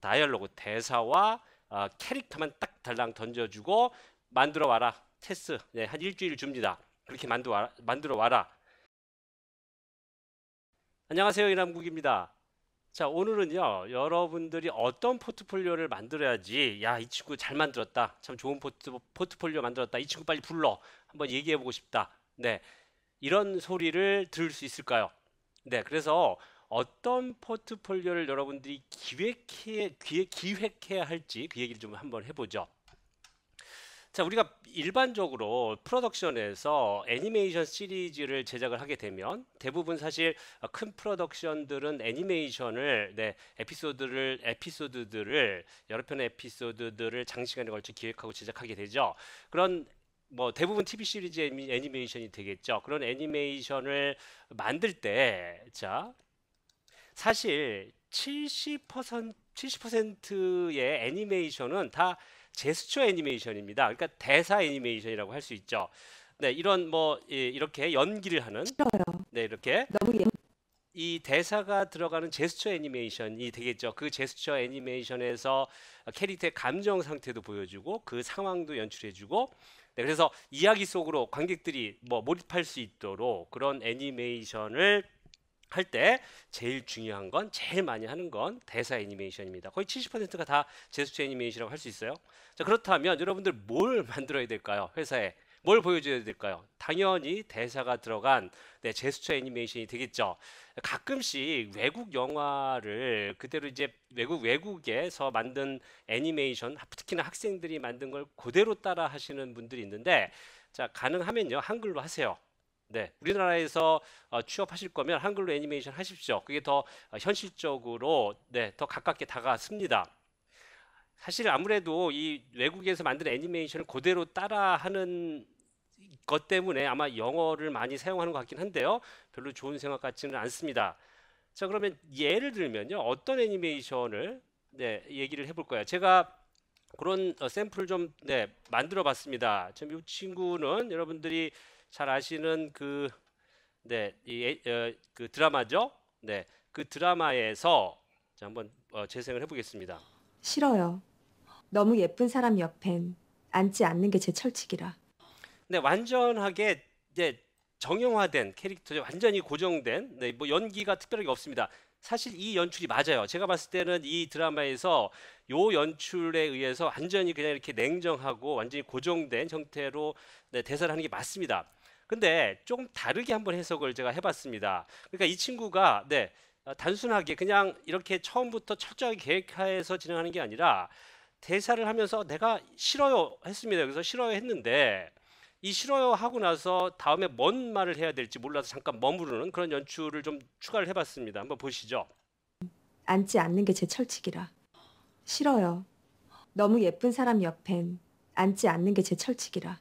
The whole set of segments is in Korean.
다이얼로그 대사와 어, 캐릭터만 딱 달랑 던져주고 만들어 와라 테스 네, 한 일주일 줍니다 그렇게 만들어 와라, 만들어 와라. 안녕하세요 이남국입니다 자 오늘은요 여러분들이 어떤 포트폴리오를 만들어야지 야 이 친구 잘 만들었다 참 좋은 포트, 포트폴리오 만들었다 이 친구 빨리 불러 한번 얘기해 보고 싶다 네 이런 소리를 들을 수 있을까요 네 그래서 어떤 포트폴리오를 여러분들이 기획해 기획해야 할지 그 얘기를 좀 한번 해보죠. 자 우리가 일반적으로 프로덕션에서 애니메이션 시리즈를 제작을 하게 되면 대부분 사실 큰 프로덕션들은 애니메이션을 네, 에피소드를 에피소드들을 여러 편의 에피소드들을 장시간에 걸쳐 기획하고 제작하게 되죠. 그런 뭐 대부분 TV 시리즈 애니메이션이 되겠죠. 그런 애니메이션을 만들 때자 사실 70% 70%의 애니메이션은 다 제스처 애니메이션입니다. 그러니까 대사 애니메이션이라고 할 수 있죠. 네, 이런 뭐 이렇게 연기를 하는 싫어요. 네, 이렇게 너무 예. 이 대사가 들어가는 제스처 애니메이션이 되겠죠. 그 제스처 애니메이션에서 캐릭터의 감정 상태도 보여주고 그 상황도 연출해주고 네, 그래서 이야기 속으로 관객들이 뭐 몰입할 수 있도록 그런 애니메이션을 할때 제일 중요한 건 제일 많이 하는 건 대사 애니메이션입니다. 거의 70%가 다 제스처 애니메이션이라고 할 수 있어요. 자, 그렇다면 여러분들 뭘 만들어야 될까요? 회사에 뭘 보여줘야 될까요? 당연히 대사가 들어간 네, 제스처 애니메이션이 되겠죠. 가끔씩 외국 영화를 그대로 이제 외국 외국에서 만든 애니메이션, 특히나 학생들이 만든 걸 그대로 따라 하시는 분들이 있는데, 자 가능하면요 한글로 하세요. 네, 우리나라에서 어, 취업하실 거면 한글로 애니메이션 하십시오. 그게 더 어, 현실적으로 네, 더 가깝게 다가습니다. 왔 사실 아무래도 이 외국에서 만든 애니메이션을 그대로 따라하는 것 때문에 아마 영어를 많이 사용하는 것 같긴 한데요. 별로 좋은 생각 같지는 않습니다. 자, 그러면 예를 들면요. 어떤 애니메이션을 네, 얘기를 해볼 거예요. 제가 그런 어, 샘플을 좀 네, 만들어 봤습니다. 지금 이 친구는 여러분들이 잘 아시는 그, 네, 이, 어, 그 드라마죠. 네, 그 드라마에서 자, 한번 어, 재생을 해보겠습니다. 싫어요. 너무 예쁜 사람 옆엔 앉지 않는 게 제 철칙이라. 네, 완전하게 이제 정형화된 캐릭터죠. 완전히 고정된. 네, 뭐 연기가 특별하게 없습니다. 사실 이 연출이 맞아요. 제가 봤을 때는 이 드라마에서 요 연출에 의해서 완전히 그냥 이렇게 냉정하고 완전히 고정된 형태로 네, 대사를 하는 게 맞습니다. 근데 조금 다르게 한번 해석을 제가 해봤습니다. 그러니까 이 친구가 네 어, 단순하게 그냥 이렇게 처음부터 철저하게 계획하에서 진행하는 게 아니라 대사를 하면서 내가 싫어요 했습니다. 그래서 싫어요 했는데 이 싫어요 하고 나서 다음에 뭔 말을 해야 될지 몰라서 잠깐 머무르는 그런 연출을 좀 추가를 해봤습니다. 한번 보시죠. 앉지 않는 게 제 철칙이라 싫어요. 너무 예쁜 사람 옆엔 앉지 않는 게 제 철칙이라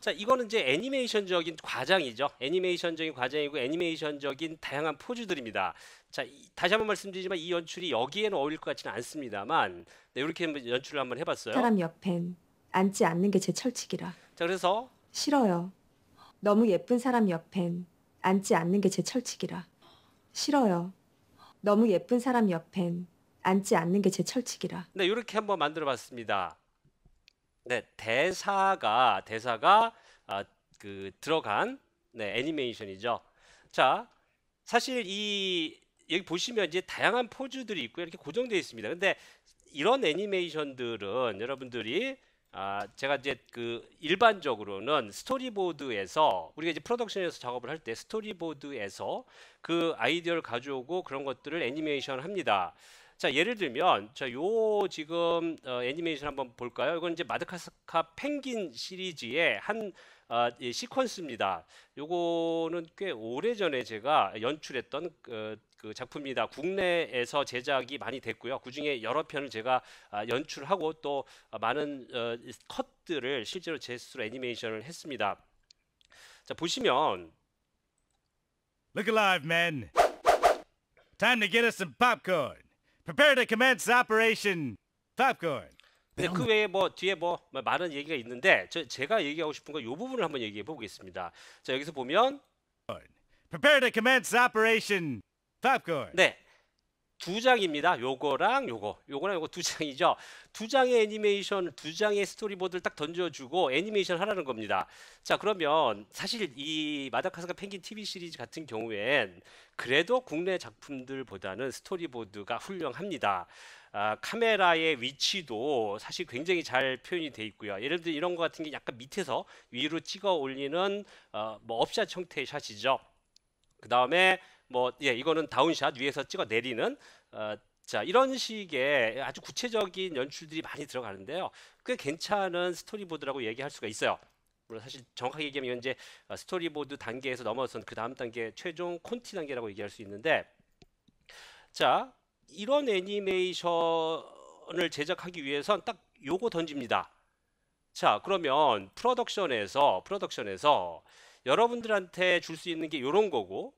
자, 이거는 이제 애니메이션적인 과장이죠. 애니메이션적인 과장이고 애니메이션적인 다양한 포즈들입니다. 자, 이, 다시 한번 말씀드리지만 이 연출이 여기에는 어울릴 것 같지는 않습니다만 네, 이렇게 연출을 한번 해봤어요. 사람 옆엔 앉지 않는 게 제 철칙이라. 자, 그래서 싫어요. 너무 예쁜 사람 옆엔 앉지 않는 게 제 철칙이라. 싫어요. 너무 예쁜 사람 옆엔 앉지 않는 게 제 철칙이라. 네, 이렇게 한번 만들어봤습니다. 네, 대사가 대사가 아, 그 들어간 네, 애니메이션이죠. 자, 사실 이 여기 보시면 이제 다양한 포즈들이 있고 이렇게 고정되어 있습니다. 근데 이런 애니메이션들은 여러분들이 아, 제가 이제 그 일반적으로는 스토리보드에서 우리가 이제 프로덕션에서 작업을 할 때 스토리보드에서 그 아이디어를 가져오고 그런 것들을 애니메이션 합니다. 자, 예를 들면 자, 요 지금 어, 애니메이션 한번 볼까요? 이건 이제 마드카스카 펭귄 시리즈의 한 어, 예, 시퀀스입니다. 요거는 꽤 오래전에 제가 연출했던 어, 그 작품입니다. 국내에서 제작이 많이 됐고요. 그중에 여러 편을 제가 아, 연출하고 또 많은 어, 컷들을 실제로 제 스스로 애니메이션을 했습니다. 자 보시면 Look alive, men. Time to get us some popcorn. Prepare to commence Operation Popcorn. 근데 그 외에 뭐 뒤에 뭐 많은 얘기가 있는데 저, 제가 얘기하고 싶은 건 이 부분을 한번 얘기해 보겠습니다. 자 여기서 보면 Prepare to commence Operation Popcorn. 네. 두 장입니다. 요거랑 요거. 요거랑 요거 두 장이죠. 두 장의 애니메이션, 두 장의 스토리보드를 딱 던져주고 애니메이션 하라는 겁니다. 자, 그러면 사실 이 마다카스카 펭귄 TV 시리즈 같은 경우엔 그래도 국내 작품들보다는 스토리보드가 훌륭합니다. 아, 카메라의 위치도 사실 굉장히 잘 표현이 돼 있고요. 예를 들어 이런 거 같은 게 약간 밑에서 위로 찍어 올리는 어, 뭐 업샷 형태의 샷이죠. 그 다음에 뭐 예, 이거는 다운샷 위에서 찍어 내리는 어, 자 이런 식의 아주 구체적인 연출들이 많이 들어가는데요. 꽤 괜찮은 스토리보드라고 얘기할 수가 있어요. 물론 사실 정확하게 얘기하면 이제 어, 스토리보드 단계에서 넘어선 그 다음 단계 최종 콘티 단계라고 얘기할 수 있는데 자 이런 애니메이션을 제작하기 위해선 딱 요거 던집니다. 자 그러면 프로덕션에서 프로덕션에서 여러분들한테 줄 수 있는 게 요런 거고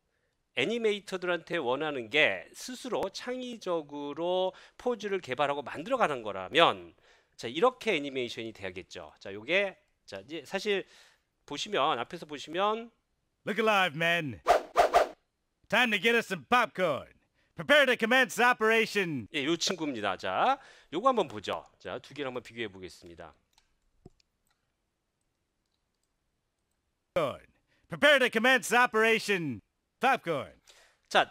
애니메이터들한테 원하는 게 스스로 창의적으로 포즈를 개발하고 만들어가는 거라면 자 이렇게 애니메이션이 돼야겠죠. 자 요게 자 이제 사실 보시면 앞에서 보시면 Look alive, men. Time to get us some popcorn. Prepare to commence operation. 예, 요 친구입니다. 자, 요거 한번 보죠. 자, 두 개를 한번 비교해 보겠습니다. Prepare to commence operation. popcorn. 자,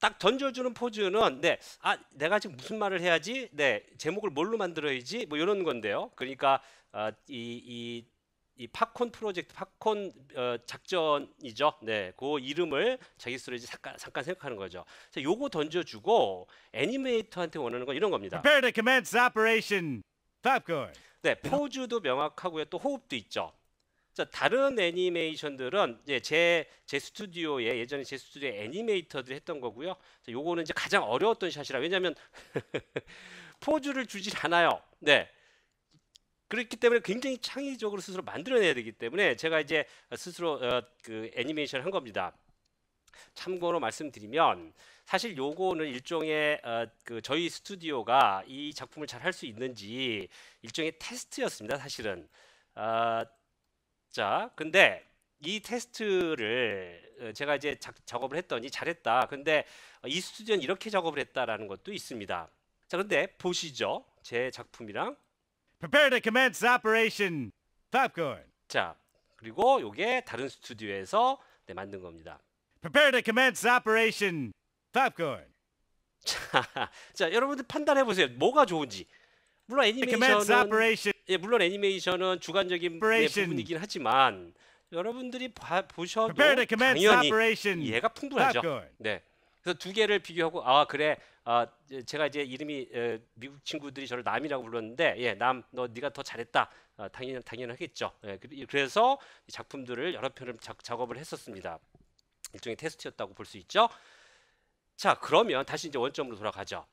딱 던져주는 포즈는 네, 아 내가 지금 무슨 말을 해야지, 네 제목을 뭘로 만들어야지, 뭐 이런 건데요. 그러니까 어, 이, 이, 이 팝콘 프로젝트, 팝콘 어, 작전이죠. 네, 그 이름을 자기 스스로 이제 잠깐, 잠깐 생각하는 거죠. 자, 요거 던져주고 애니메이터한테 원하는 건 이런 겁니다. Prepare to commence operation popcorn. 네, 포즈도 명확하고요. 또 호흡도 있죠. 자, 다른 애니메이션들은 이제 제, 제 스튜디오에 예전에 제스튜디오 애니메이터들이 했던 거고요. 자, 요거는 이제 가장 어려웠던 샷이라 왜냐하면 포즈를 주질 않아요. 네. 그렇기 때문에 굉장히 창의적으로 스스로 만들어내야 되기 때문에 제가 이제 스스로 어, 그 애니메이션 을한 겁니다. 참고로 말씀드리면 사실 요거는 일종의 어, 그 저희 스튜디오가 이 작품을 잘 할 수 있는지 일종의 테스트였습니다. 사실은 어, 자, 근데 이 테스트를 어, 제가 이제 작, 작업을 했더니 잘했다. 근데 이 스튜디오는 이렇게 작업을 했다라는 것도 있습니다. 자, 근데 보시죠. 제 작품이랑 Prepare to commence operation. Popcorn. 자, 그리고 요게 다른 스튜디오에서 네, 만든 겁니다. Prepare to commence operation. Popcorn. 자, 자, 여러분들 판단해 보세요. 뭐가 좋은지. 물론 애니메이션은 예, 물론 애니메이션은 주관적인 예, 부분이긴 하지만 여러분들이 봐, 보셔도 당연히 이해가 풍부하죠. 네. 그래서 두 개를 비교하고 아 그래 아 제가 이제 이름이 에, 미국 친구들이 저를 남이라고 불렀는데 예남너 네가 더 잘했다 아, 당연 당연하겠죠 예, 그, 그래서 작품들을 여러 편을 작, 작업을 했었습니다 일종의 테스트였다고 볼 수 있죠 자 그러면 다시 이제 원점으로 돌아가죠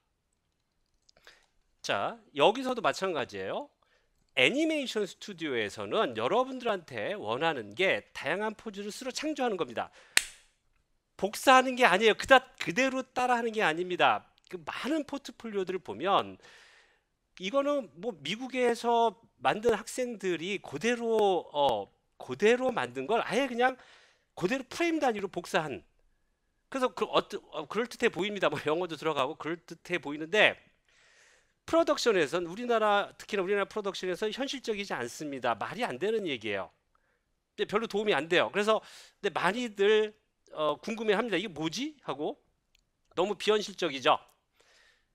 자, 여기서도 마찬가지예요. 애니메이션 스튜디오에서는 여러분들한테 원하는 게 다양한 포즈를 스스로 창조하는 겁니다. 복사하는 게 아니에요. 그닥 그대로 따라하는 게 아닙니다. 그 많은 포트폴리오들을 보면 이거는 뭐 미국에서 만든 학생들이 그대로 어 그대로 만든 걸 아예 그냥 그대로 프레임 단위로 복사한 그래서 그 어떠, 어, 그럴듯해 보입니다. 뭐 영어도 들어가고 그럴듯해 보이는데 프로덕션에서는 우리나라 특히나 우리나라 프로덕션에서 현실적이지 않습니다. 말이 안 되는 얘기예요. 근데 별로 도움이 안 돼요. 그래서 근데 많이들 어, 궁금해합니다. 이게 뭐지? 하고 너무 비현실적이죠.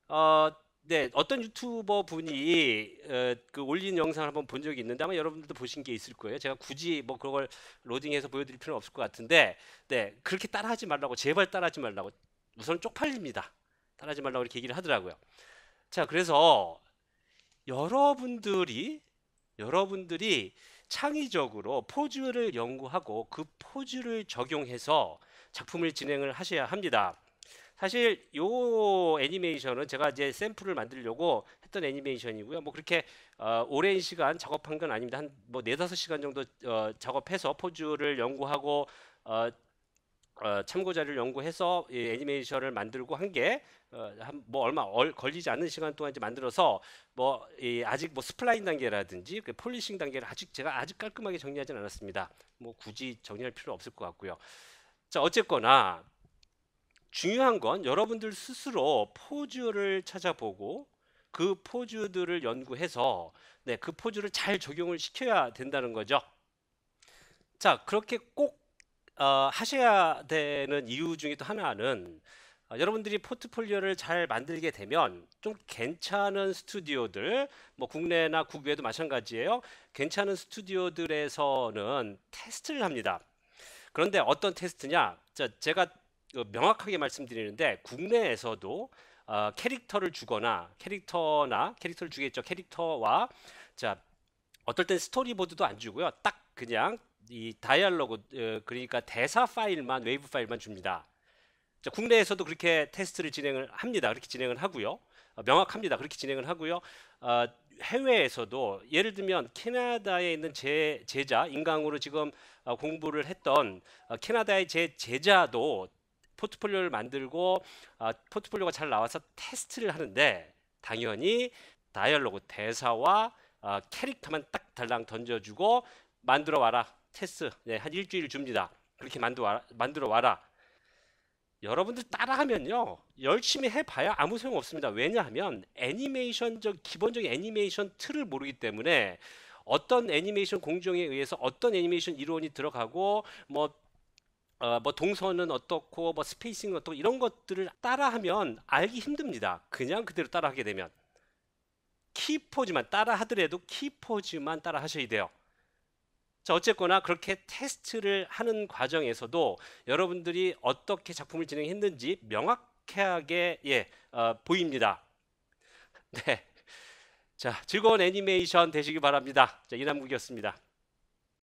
어, 네, 어떤 유튜버 분이 어, 그 올린 영상을 한번 본 적이 있는데 아마 여러분들도 보신 게 있을 거예요. 제가 굳이 뭐 그걸 로딩해서 보여드릴 필요는 없을 것 같은데, 네, 그렇게 따라하지 말라고 제발 따라하지 말라고 우선 쪽팔립니다. 따라하지 말라고 이렇게 얘기를 하더라고요. 자, 그래서 여러분들이 여러분들이 창의적으로 포즈를 연구하고 그 포즈를 적용해서 작품을 진행을 하셔야 합니다. 사실 요 애니메이션은 제가 이제 샘플을 만들려고 했던 애니메이션이고요. 뭐 그렇게 어, 오랜 시간 작업한 건 아닙니다. 한뭐 네다섯 시간 정도 어, 작업해서 포즈를 연구하고 어, 어, 참고 자료를 연구해서 이 애니메이션을 만들고 한 게뭐 어, 뭐 얼마 얼, 걸리지 않는 시간 동안 이제 만들어서 뭐 이, 아직 뭐 스플라인 단계라든지 그 폴리싱 단계를 아직 제가 아직 깔끔하게 정리하진 않았습니다. 뭐 굳이 정리할 필요 없을 것 같고요. 자 어쨌거나 중요한 건 여러분들 스스로 포즈를 찾아보고 그 포즈들을 연구해서 네, 그 포즈를 잘 적용을 시켜야 된다는 거죠. 자 그렇게 꼭 어, 하셔야 되는 이유 중에 또 하나는 어, 여러분들이 포트폴리오를 잘 만들게 되면 좀 괜찮은 스튜디오들 뭐 국내나 국외도 마찬가지예요. 괜찮은 스튜디오들에서는 테스트를 합니다. 그런데 어떤 테스트냐? 자, 제가 그 명확하게 말씀드리는데 국내에서도 어, 캐릭터를 주거나 캐릭터나 캐릭터를 주겠죠. 캐릭터와 자 어떨 땐 스토리보드도 안 주고요. 딱 그냥 이 다이얼로그 어, 그러니까 대사 파일만 웨이브 파일만 줍니다. 국내에서도 그렇게 테스트를 진행을 합니다. 그렇게 진행을 하고요. 어, 명확합니다. 그렇게 진행을 하고요. 어, 해외에서도 예를 들면 캐나다에 있는 제 제자 인강으로 지금 공부를 했던 캐나다의 제 제자도 포트폴리오를 만들고 포트폴리오가 잘 나와서 테스트를 하는데 당연히 다이얼로그 대사와 캐릭터만 딱 달랑 던져주고 만들어 와라 테스 예, 한 일주일 줍니다. 그렇게 만두 와라, 만들어 와라. 여러분들 따라하면요 열심히 해봐야 아무 소용 없습니다. 왜냐하면 애니메이션적 기본적인 애니메이션 틀을 모르기 때문에 어떤 애니메이션 공정에 의해서 어떤 애니메이션 이론이 들어가고 뭐 어, 뭐 동선은 어떻고 뭐 스페이싱은 어떻고 이런 것들을 따라하면 알기 힘듭니다. 그냥 그대로 따라하게 되면 키포즈만 따라하더라도 키포즈만 따라하셔야 돼요. 자, 어쨌거나 그렇게 테스트를 하는 과정에서도 여러분들이 어떻게 작품을 진행했는지 명확하게 예, 어, 보입니다. 네. 자, 즐거운 애니메이션 되시기 바랍니다. 자, 이남국이었습니다.